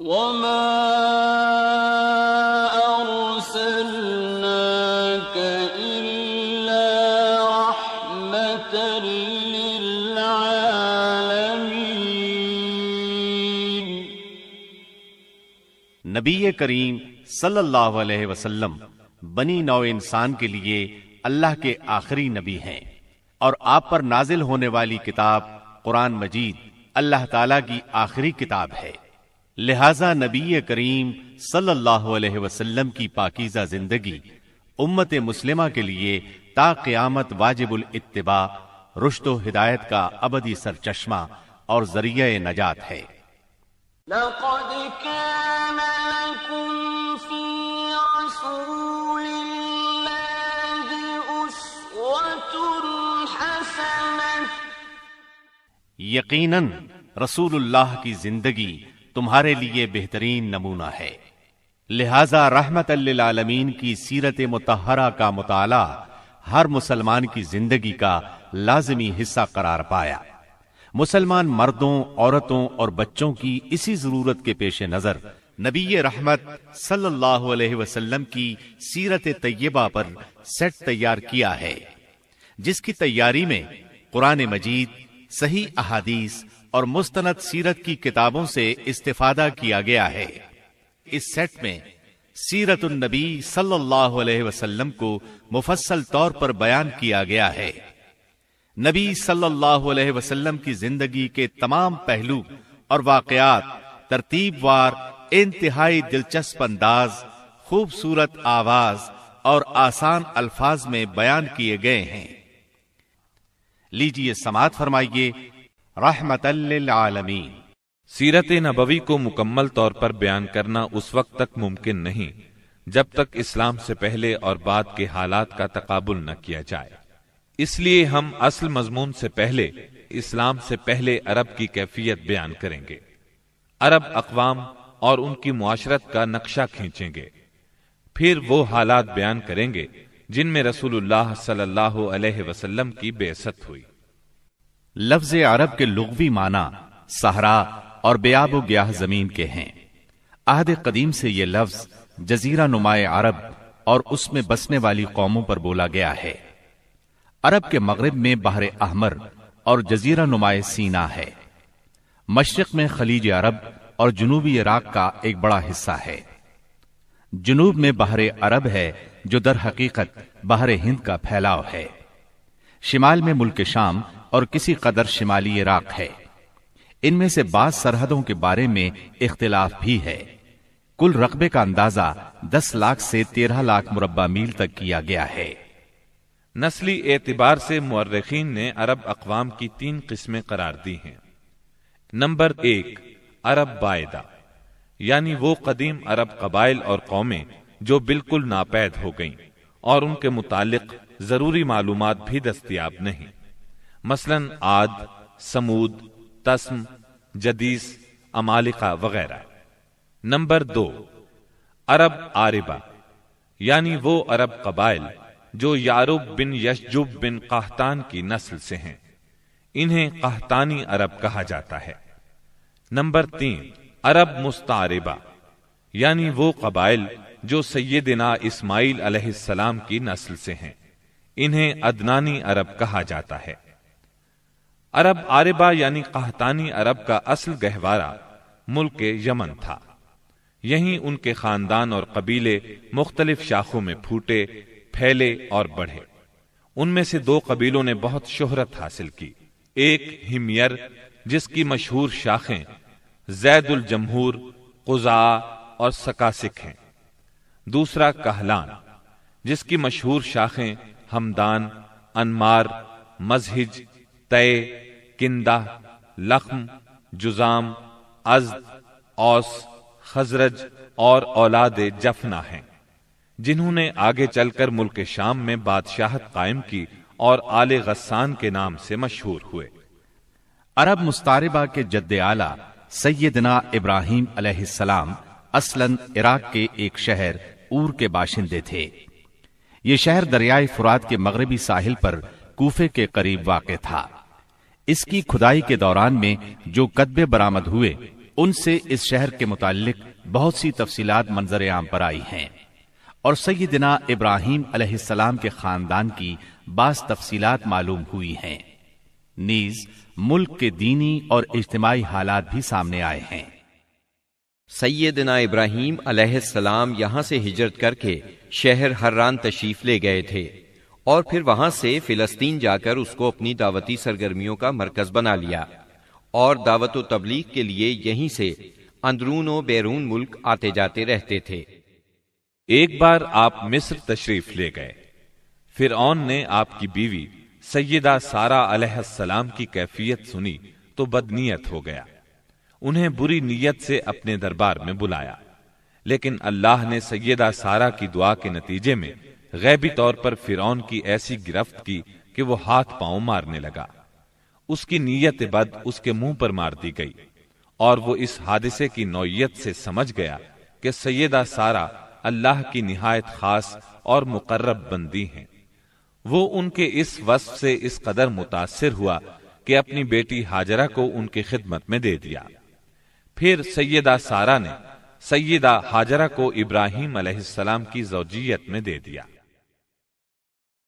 नबी करीम सल्लल्लाहु अलैहि वसल्लम बनी नौ इंसान के लिए अल्लाह के आखिरी नबी हैं और आप पर नाजिल होने वाली किताब कुरान मजीद अल्लाह ताला की आखिरी किताब है लिहाजा नबी करीम सल्लल्लाहु अलैहि वसल्लम की पाकिजा जिंदगी उम्मत मुस्लिमा के लिए ताकयामत वाजिबल वाजिबुल इत्तिबा हिदायत का अबदी चश्मा और जरिया नजात है यकीनन रसूलुल्लाह की जिंदगी तुम्हारे लिए बेहतरीन नमूना है लिहाजा रहमत आलमीन की सीरत मतहरा का मुताला हर मुसलमान की जिंदगी का लाजमी हिस्सा करार पाया मुसलमान मर्दों औरतों और बच्चों की इसी जरूरत के पेश नजर नबी रहमत सल्लल्लाहु अलैहि वसल्लम की सीरत तय्यबा पर सेट तैयार किया है जिसकी तैयारी में कुरान मजीद सही अहादीस और मुस्तनद सीरत की किताबों से इस्तेफादा किया गया है इस सेट में सीरत नबी सल्लल्लाहु अलैहि वसल्लम को मुफस्सल तौर पर बयान किया गया है नबी सल्लल्लाहु अलैहि वसल्लम की जिंदगी के तमाम पहलू और वाकयात तरतीबवार इंतहाई दिलचस्प अंदाज खूबसूरत आवाज और आसान अल्फाज में बयान किए गए हैं लीजिए समात फरमाइए रहमतल्लिलआलमीन सीरत नबवी को मुकम्मल तौर पर बयान करना उस वक्त तक मुमकिन नहीं जब तक इस्लाम से पहले और बाद के हालात का तकबुल न किया जाए इसलिए हम असल मजमून से पहले इस्लाम से पहले अरब की कैफियत बयान करेंगे अरब अकवाम और उनकी मुआशरत का नक्शा खींचेंगे फिर वो हालात बयान करेंगे जिनमें रसूल सल्लल्लाहु की बेसत हुई लफ्ज अरब के लुगवी माना सहरा और बेआब ग्याह जमीन के हैं आहद कदीम से यह लफ्ज जजीरा नुमाए अरब और उसमें बसने वाली कौमों पर बोला गया है अरब के मगरब में बाहर अहमर और जजीरा नुमाए सीना है मशरक में खलीज अरब और जुनूबी इराक का एक बड़ा हिस्सा है जुनूब में बाहर अरब है जो दर हकीकत बाहर हिंद का फैलाव है शिमाल में मुल्क शाम और किसी कदर शिमाली इराक है इनमें से बाद सरहदों के बारे में इख्तिलाफ भी है कुल रकबे का अंदाजा दस लाख से तेरह लाख मुरबा मील तक किया गया है नस्ली एतबार से मर्रखीन ने अरब अकवाम की तीन किस्में करार दी हैं नंबर एक अरब बायदा यानी वो कदीम अरब कबाइल और कौमें जो बिल्कुल नापैद हो गईं और उनके मुतालिक जरूरी मालूम भी दस्तियाब नहीं मसलन आद समूद तस्म जदीस अमालिका वगैरह नंबर दो अरब आरिबा यानी वो अरब कबाइल जो यारुब बिन यशजुब बिन काहतान की नस्ल से हैं इन्हें काहतानी अरब कहा जाता है नंबर तीन अरब मुस्तारिबा यानी वो कबाइल जो सैदिना इस्माइल अलैहिस्सलाम की नस्ल से हैं इन्हें अदनानी अरब कहा जाता है अरब आरबा यानी कहतानी अरब का असल गहवारा मुल्क यमन था यहीं उनके खानदान और कबीले मुख्तलिफ शाखों में फूटे फैले और बढ़े उनमें से दो कबीलों ने बहुत शोहरत हासिल की एक हिमियर जिसकी मशहूर शाखें जैदुल जमहूर कुजा और सकासिक हैं दूसरा कहलान जिसकी मशहूर शाखें हमदान अनमार मजहिज तय किंदा लखम जुजाम अज औस खजरज और औलाद जफना हैं जिन्होंने आगे चलकर मुल्क शाम में बादशाहत कायम की और आले गसान के नाम से मशहूर हुए अरब मुस्तारबा के जद्द आला सैदना इब्राहिम अलैहिस्सलाम असलन इराक के एक शहर ऊर के बाशिंदे थे ये शहर दरियाए फुरात के मगरबी साहिल पर कूफे के करीब वाक़ था इसकी खुदाई के दौरान में जो कदबे बरामद हुए उनसे इस शहर के मुतालिक बहुत सी तफसी मंजर आम पर आई हैं और सैदिना इब्राहिम अलैहिस्सलाम के खानदान की बास तफसीलात मालूम हुई हैं नीज मुल्क के दीनी और इज्तमाही हालात भी सामने आए हैं सैदना इब्राहिम अलैहिस्सलाम यहाँ से हिजरत करके शहर हर्रान तशीफ ले गए थे और फिर वहां से फिलस्तीन जाकर उसको अपनी दावती सरगर्मियों का मरकज बना लिया और दावत तबलीग के लिए यहीं से अंदरून व बैरून मुल्क आते जाते रहते थे एक बार आप मिस्र तशरीफ ले गए फिर ने आपकी बीवी सैयदा सारा अलहसलाम की कैफियत सुनी तो बदनीयत हो गया उन्हें बुरी नीयत से अपने दरबार में बुलाया लेकिन अल्लाह ने सैयदा सारा की दुआ के नतीजे में गैबी तौर पर फिरौन की ऐसी गिरफ्त की कि वो हाथ पांव मारने लगा उसकी नीयत बद उसके मुंह पर मार दी गई और वो इस हादसे की नौयत से समझ गया कि सैदा सारा अल्लाह की निहायत खास और मुकर्रब बंदी हैं वो उनके इस वस्फ से इस कदर मुतासर हुआ कि अपनी बेटी हाजरा को उनकी खिदमत में दे दिया फिर सैदा सारा ने सैदा हाजरा को इब्राहिम की जोजियत में दे दिया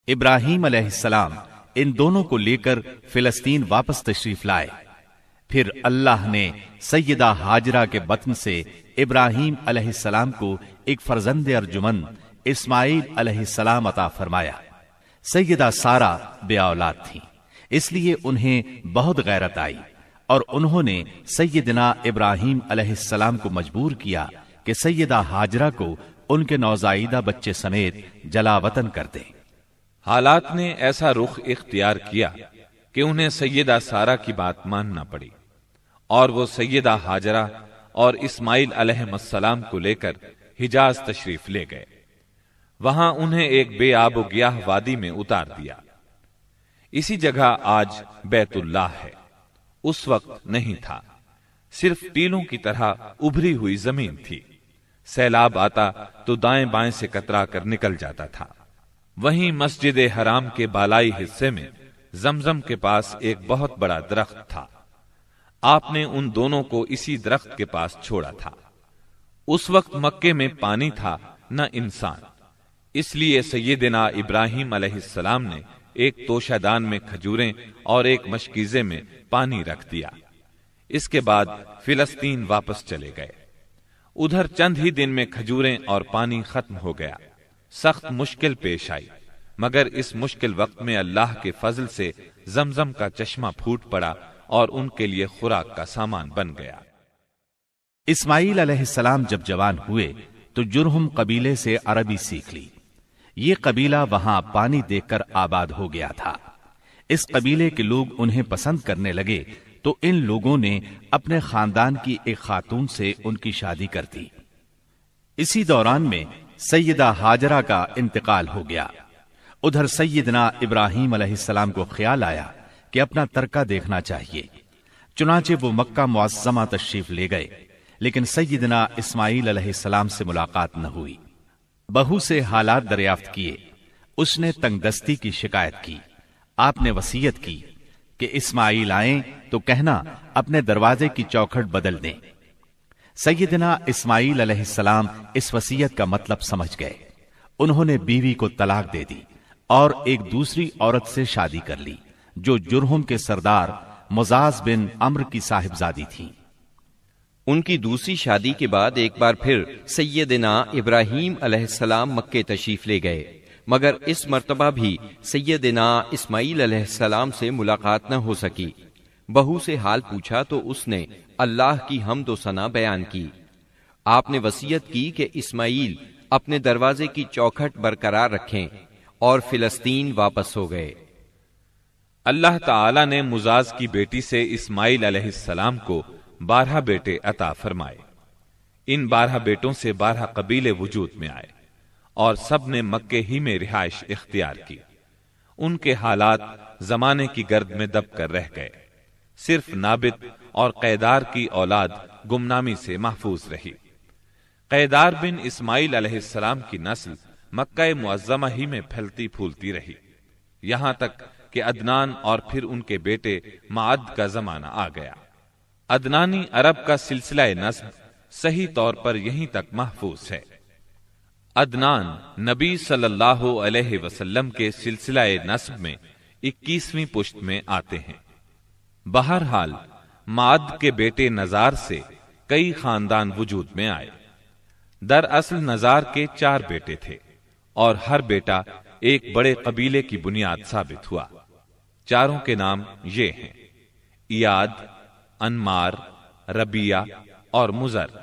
इब्राहिम अलैहिस्सलाम इन दोनों को लेकर फिलिस्तीन वापस तशरीफ लाए फिर अल्लाह ने सैयदा हाजरा के बतन से इब्राहिम अलैहिस्सलाम को एक फर्जंद अर्जुमन इस्माइल अलैहिस्सलाम अता फरमाया सैदा सारा बेऔलाद थी इसलिए उन्हें बहुत गैरत आई और उन्होंने सैयदना इब्राहिम अलैहिस्सलाम को मजबूर किया कि सैयदा हाजरा को उनके नौजाइदा बच्चे समेत जलावतन कर दें हालात ने ऐसा रुख इख्तियार किया कि उन्हें सैयदा सारा की बात मानना पड़ी और वो सैयदा हाजरा और इस्माइल अलहमसलाम को लेकर हिजाज तशरीफ ले गए वहां उन्हें एक आब गया वादी में उतार दिया इसी जगह आज बैतुल्लाह है उस वक्त नहीं था सिर्फ टीलों की तरह उभरी हुई जमीन थी सैलाब आता तो दाएं बाएं से कतरा कर निकल जाता था वहीं मस्जिद हराम के बालाई हिस्से में जमजम के पास एक बहुत बड़ा दरख्त था आपने उन दोनों को इसी दरख्त के पास छोड़ा था उस वक्त मक्के में पानी था न इंसान इसलिए सैदिना इब्राहिम अलहलाम ने एक तोशादान में खजूरें और एक मशकीजे में पानी रख दिया इसके बाद फिलस्तीन वापस चले गए उधर चंद ही दिन में खजूरें और पानी खत्म हो गया सख्त मुश्किल पेश आई मगर इस मुश्किल वक्त में अल्लाह के फजल से जमजम का चश्मा फूट पड़ा और उनके लिए खुराक का सामान बन गया इस्माइल अलैहिस्सलाम जब जवान हुए तो जुरहुम कबीले से अरबी सीख ली ये कबीला वहां पानी देकर आबाद हो गया था इस कबीले के लोग उन्हें पसंद करने लगे तो इन लोगों ने अपने खानदान की एक खातून से उनकी शादी कर दी इसी दौरान में सैदा हाजरा का इंतकाल हो गया उधर सैयदना इब्राहिम अलैहिस्सलाम को ख्याल आया कि अपना तरका देखना चाहिए चुनाचे वो मक्का मुआजमा तशरीफ ले गए लेकिन सैयदना इस्माईल अलैहिस्सलाम से मुलाकात न हुई बहू से हालात दरियाफ्त किए उसने तंगदस्ती की शिकायत की आपने वसीयत की कि इस्माईल आए तो कहना अपने दरवाजे की चौखट बदल दें सैदना इस्माईल सलाम इस वसीयत का मतलब समझ गए उन्होंने बीवी को तलाक दे दी और एक दूसरी औरत से शादी कर ली जो जुरहुम के सरदार मुजाज बिन अम्र की साहिबजादी थी उनकी दूसरी शादी के बाद एक बार फिर सैदिना इब्राहिम अलैहिस्सलाम मक्के तशीफ ले गए मगर इस मरतबा भी सैदिना इस्माईल अलैहिस्सलाम से मुलाकात न हो सकी बहू से हाल पूछा तो उसने अल्लाह की हम दो सना बयान की आपने वसीयत की कि इस्माइल अपने दरवाजे की चौखट बरकरार रखें और फिलस्तीन वापस हो गए अल्लाह ताला ने मुजाज की बेटी से इस्माइल अलैहिस्सलाम को बारह बेटे अता फरमाए इन बारह बेटों से बारह कबीले वजूद में आए और सब ने मक्के ही में रिहाइश इख्तियार की उनके हालात जमाने की गर्द में दबकर रह गए सिर्फ नाबित और कैदार की औलाद गुमनामी से महफूज रही कैदार बिन इस्माइल अलैहिस्सलाम की नस्ल मक्का मुआजमा ही में फैलती फूलती रही यहां तक कि अदनान और फिर उनके बेटे माद का जमाना आ गया अदनानी अरब का सिलसिला नस्ब सही तौर पर यहीं तक महफूज है अदनान नबी सल्लल्लाहु अलैहि वसल्लम के सिलसिला नस्ब में इक्कीसवीं पुश्त में आते हैं बहरहाल माद के बेटे नजार से कई खानदान वजूद में आए दरअसल नजार के चार बेटे थे और हर बेटा एक बड़े कबीले की बुनियाद साबित हुआ चारों के नाम ये हैं इयाद अनमार रबिया और मुजर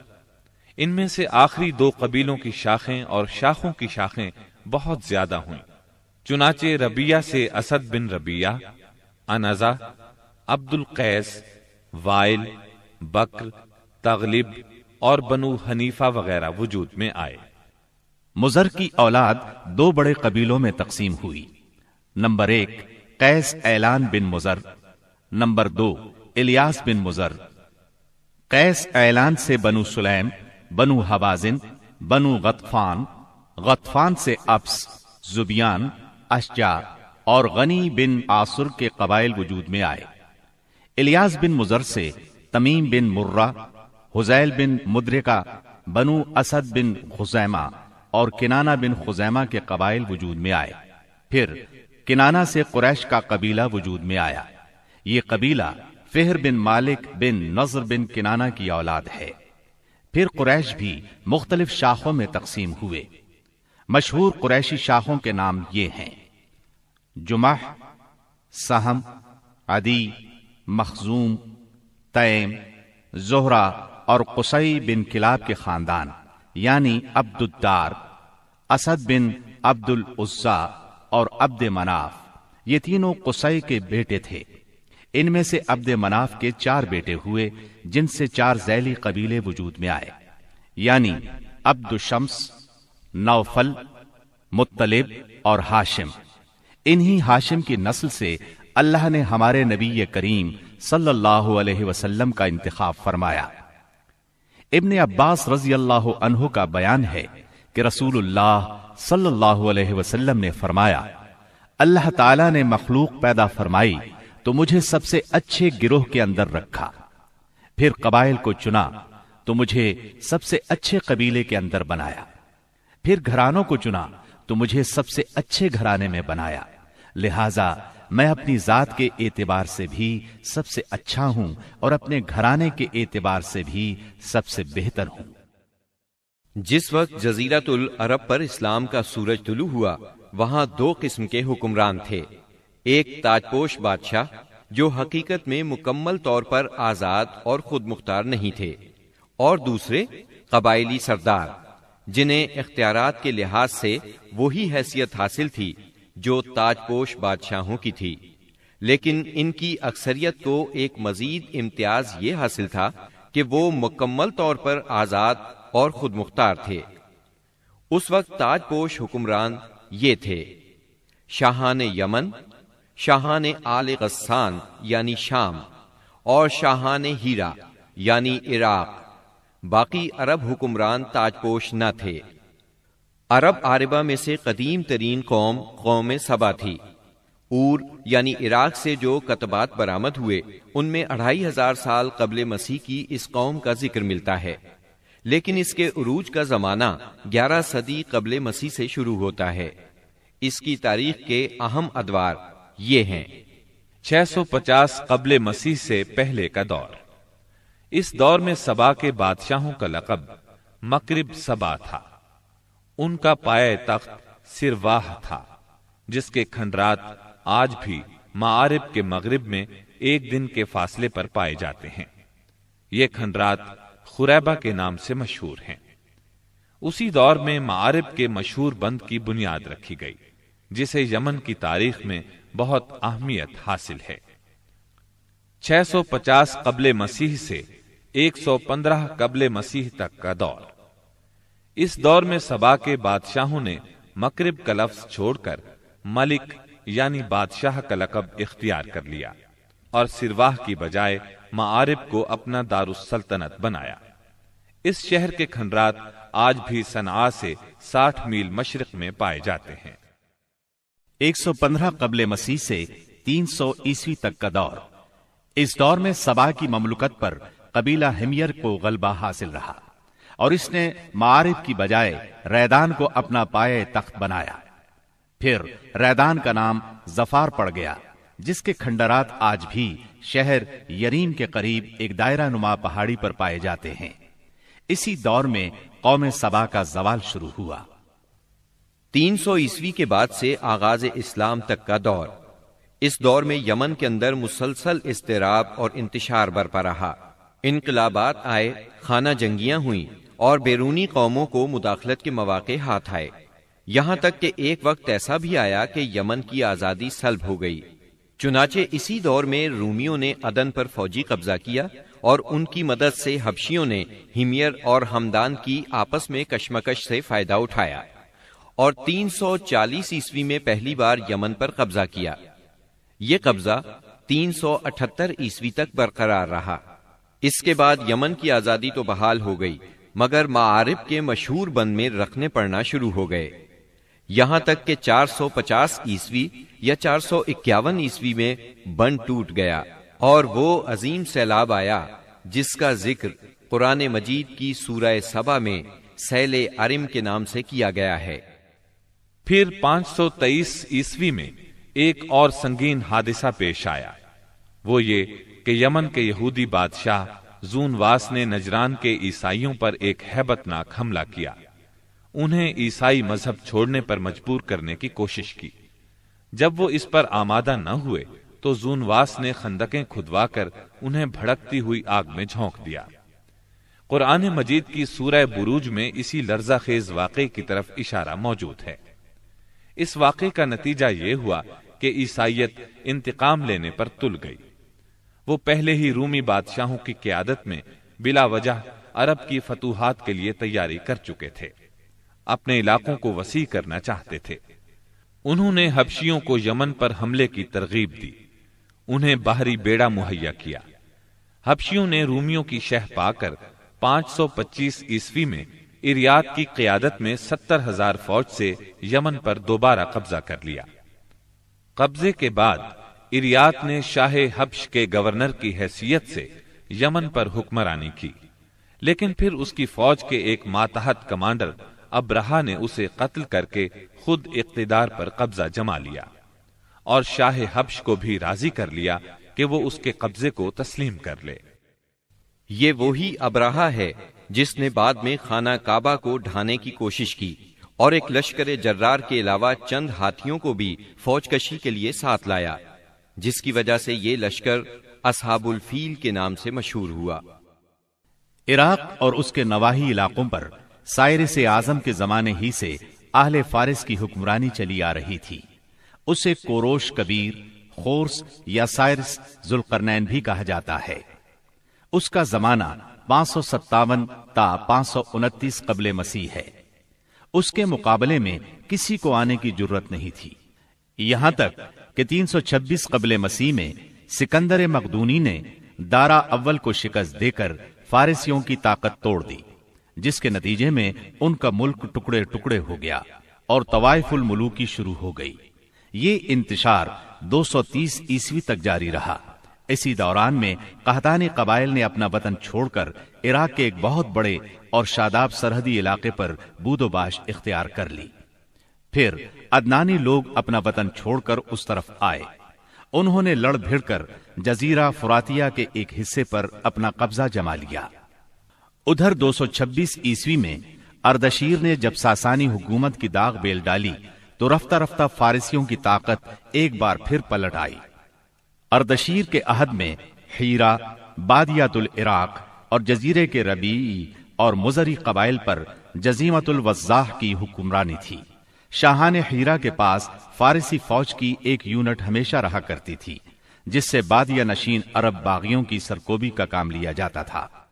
इनमें से आखिरी दो कबीलों की शाखें और शाखों की शाखें बहुत ज्यादा हुई चुनाचे रबिया से Asad bin Rabia Anaza Abdul Qais Wail Bakr Taghlib और बनु हनीफा वगैरह वजूद में आए मुजर की औलाद दो बड़े कबीलों में तकसीम हुई नंबर एक कैस ऐलान बिन मुजर नंबर दो इलियास बिन मुजर कैस ऐलान से बनु सुलैम बनु हवाजिन बनु गतफान गतफान से अब्स जुबियान अशजा और गनी बिन आसुर के कबाइल वजूद में आए इलियास बिन मुजर से तमीम बिन मुर्रा हुजैल बिन मुद्रिका बनु असद बिन खुजैमा और किनाना बिन खुजैमा के कबाइल वजूद में आए फिर किनाना से कुरैश का कबीला वजूद में आया ये कबीला फेहर बिन मालिक बिन नजर बिन किनाना की औलाद है फिर कुरैश भी मुख्तलिफ शाखों में तकसीम हुए मशहूर कुरैशी शाखों के नाम ये हैं जुमाह सहम आदि मखजूम तैम जोहरा और कुसई बिन किलाब के खानदान यानी अब्दुद्दार असद बिन अब्दुल उज्जा और अब्द मनाफ ये तीनों कुसई के बेटे थे इनमें से अब्द मनाफ के चार बेटे हुए जिनसे चार जैली कबीले वजूद में आए यानी अब्दुल शम्स नौफल मुत्तलिब और हाशिम इन्हीं हाशिम की नस्ल से अल्लाह ने हमारे नबी करीम सल्लल्लाहु अलैहि वसल्लम का इंतखब फरमाया इब्न अब्बास रजी अल्लाह अनहु का बयान है कि रसूलुल्लाह सल्लल्लाहु अलैहि वसल्लम ने फरमाया अल्लाह ताला ने मखलूक पैदा फरमाई तो मुझे सबसे अच्छे गिरोह के अंदर रखा फिर कबाइल को चुना तो मुझे सबसे अच्छे कबीले के अंदर बनाया फिर घरानों को चुना तो मुझे सबसे अच्छे घराने में बनाया लिहाजा मैं अपनी जात के एतबार से भी सबसे अच्छा हूं और अपने घराने के एतबार से भी सबसे बेहतर हूं जिस वक्त जजीरातुल अरब पर इस्लाम का सूरज तुलु हुआ वहां दो किस्म के हुक्मरान थे एक ताजपोश बादशाह जो हकीकत में मुकम्मल तौर पर आजाद और खुद मुख्तार नहीं थे और दूसरे कबायली सरदार जिन्हें इख्तियार के लिहाज से वही हैसियत हासिल थी जो ताजपोश बादशाहों की थी लेकिन इनकी अक्सरियत को एक मजीद इम्तियाज ये हासिल था कि वो मुकम्मल तौर पर आजाद और खुद मुख्तार थे उस वक्त ताजपोश हुक्मरान ये थे शाहान यमन शाहान आल गस्सान यानी शाम और शाहान हीरा यानी इराक बाकी अरब हुक्मरान ताजपोश न थे अरब आरबा में से कदीम तरीन कौम कौम सबा थी ऊर यानी इराक से जो कतबात बरामद हुए उनमें अढ़ाई हजार साल कबल मसीह की इस कौम का जिक्र मिलता है लेकिन इसके उरूज का जमाना ग्यारह सदी कबल मसीह से शुरू होता है इसकी तारीख के अहम अदवार ये हैं 650 कबल मसीह से पहले का दौर इस दौर में सबा के बादशाहों का लकब मकरब सबा था उनका पाए तख्त सिरवाह था जिसके खंडरात आज भी मारिब के मगरिब में एक दिन के फासले पर पाए जाते हैं ये खंडरात खुरैबा के नाम से मशहूर हैं उसी दौर में मारिब के मशहूर बंद की बुनियाद रखी गई जिसे यमन की तारीख में बहुत अहमियत हासिल है 650 कबले मसीह से 115 कबले मसीह तक का दौर इस दौर में सबा के बादशाहों ने मकरब का लफ्ज छोड़कर मलिक यानी बादशाह का लकब इख्तियार कर लिया और सिरवाह की बजाय मारिब को अपना दारुसल्तनत बनाया इस शहर के खंडरात आज भी सनआ से 60 मील मशरक में पाए जाते हैं 115 कबल मसीह से 300 ईस्वी तक का दौर इस दौर में सबा की ममलुकत पर कबीला हिमियर को गलबा हासिल रहा और इसने मारिफ की बजाय रैदान को अपना पाए तख्त बनाया फिर रैदान का नाम जफार पड़ गया जिसके खंडरात आज भी शहर यरीम के करीब एक दायरा नुमा पहाड़ी पर पाए जाते हैं इसी दौर में कौम सबा का जवाल शुरू हुआ 300 सौ ईस्वी के बाद से आगाज इस्लाम तक का दौर इस दौर में यमन के अंदर मुसलसल इसतराब और इंतशार बरपा रहा इनकलाबात आए खाना जंगियां हुई और बैरूनी कौमों को मुदाखलत के मौके हाथ आए यहाँ तक कि एक वक्त ऐसा भी आया कि यमन की आज़ादी सलब हो गई चुनाचे इसी दौर में रूमियों ने अदन पर फौजी कब्जा किया और उनकी मदद से हबशियों ने हिमियर और हमदान की आपस में कशमकश से फायदा उठाया और 340 ईस्वी में पहली बार यमन पर कब्जा किया ये कब्जा 378 ईस्वी तक बरकरार रहा इसके बाद यमन की आजादी तो बहाल हो गई मगर मारिब के मशहूर बंद में रखने पड़ना शुरू हो गए यहां तक कि 450 ईस्वी या चार सौ इक्यावन ईस्वी में बन टूट गया और वो अजीम सैलाब आया जिसका जिक्र कुरान मजीद की सूरह सभा में सैल अरिम के नाम से किया गया है फिर 523 ईस्वी में एक और संगीन हादिसा पेश आया वो ये कि यमन के यहूदी बादशाह जूनवास ने नजरान के ईसाइयों पर एक हैबतनाक हमला किया उन्हें ईसाई मजहब छोड़ने पर मजबूर करने की कोशिश की जब वो इस पर आमादा न हुए तो जूनवास ने खंदकें खुदवाकर उन्हें भड़कती हुई आग में झोंक दिया कुरान मजीद की सूरह बुरूज में इसी लर्जा खेज वाक़े की तरफ इशारा मौजूद है इस वाक़े का नतीजा ये हुआ कि ईसाइत इंतकाम लेने पर तुल गई वो पहले ही रूमी बादशाहों की क्यादत में बिला वजह अरब की फतूहत के लिए तैयारी कर चुके थे अपने इलाकों को वसी करना चाहते थे उन्होंने हबशियों को यमन पर हमले की तरगीब दी उन्हें बाहरी बेड़ा मुहैया किया हबशियों ने रूमियों की शह पाकर 525 ईस्वी में इरियात की क्यादत में सत्तर हजार फौज से यमन पर दोबारा कब्जा कर लिया कब्जे के बाद इरियात ने शाह हब्श के गवर्नर की हैसियत से यमन पर हुक्मरानी की लेकिन फिर उसकी फौज के एक मातहत कमांडर अब्रहा ने उसे कत्ल करके खुद इकतदार पर कब्जा जमा लिया और शाह हब्श को भी राजी कर लिया कि वो उसके कब्जे को तस्लीम कर ले ये वही अब्रहा है जिसने बाद में खाना काबा को ढाने की कोशिश की और एक लश्कर जर्रार के अलावा चंद हाथियों को भी फौजकशी के लिए साथ लाया जिसकी वजह से ये लश्कर असहाबुल फील के नाम से मशहूर हुआ इराक और उसके नवाही इलाकों पर सायर से आजम के जमाने ही से आहले फारिस की हुक्मरानी चली आ रही थी उसे कोरोश कबीर खोर्स या सायरस जुलकरनैन भी कहा जाता है उसका जमाना पांच सौ सत्तावन ता पांच सौ उनतीस कबल मसीह है उसके मुकाबले में किसी को आने की जरूरत नहीं थी यहां तक कि 326 कबल मसीह में सिकंदर मखदूनी ने दारा अव्वल को शिकस्त देकर फारसियों की ताकत तोड़ दी जिसके नतीजे में उनका मुल्क टुकड़े टुकड़े हो गया और तवायफुल मलूकी शुरू हो गई ये इंतशार 230 ईस्वी तक जारी रहा इसी दौरान में कहतानी कबाइल ने अपना वतन छोड़कर इराक के एक बहुत बड़े और शादाब सरहदी इलाके पर बूदोबाश इख्तियार कर ली फिर अदनानी लोग अपना वतन छोड़कर उस तरफ आए उन्होंने लड़ भिड़कर जजीरा फुरातिया के एक हिस्से पर अपना कब्जा जमा लिया उधर 226 ईसवी में अर्दशीर ने जब सासानी हुकूमत की दाग बेल डाली तो रफ्ता रफ्ता फारसियों की ताकत एक बार फिर पलट आई अर्दशीर के अहद में हीरा बादियातुल इराक और जजीरे के रबी और मुजरी कबाइल पर जजीमतुल वज़ाह की हुक्मरानी थी शाहान हीरा के पास फारसी फौज की एक यूनिट हमेशा रहा करती थी जिससे बादिया नशीन अरब बागियों की सरकोबी का काम लिया जाता था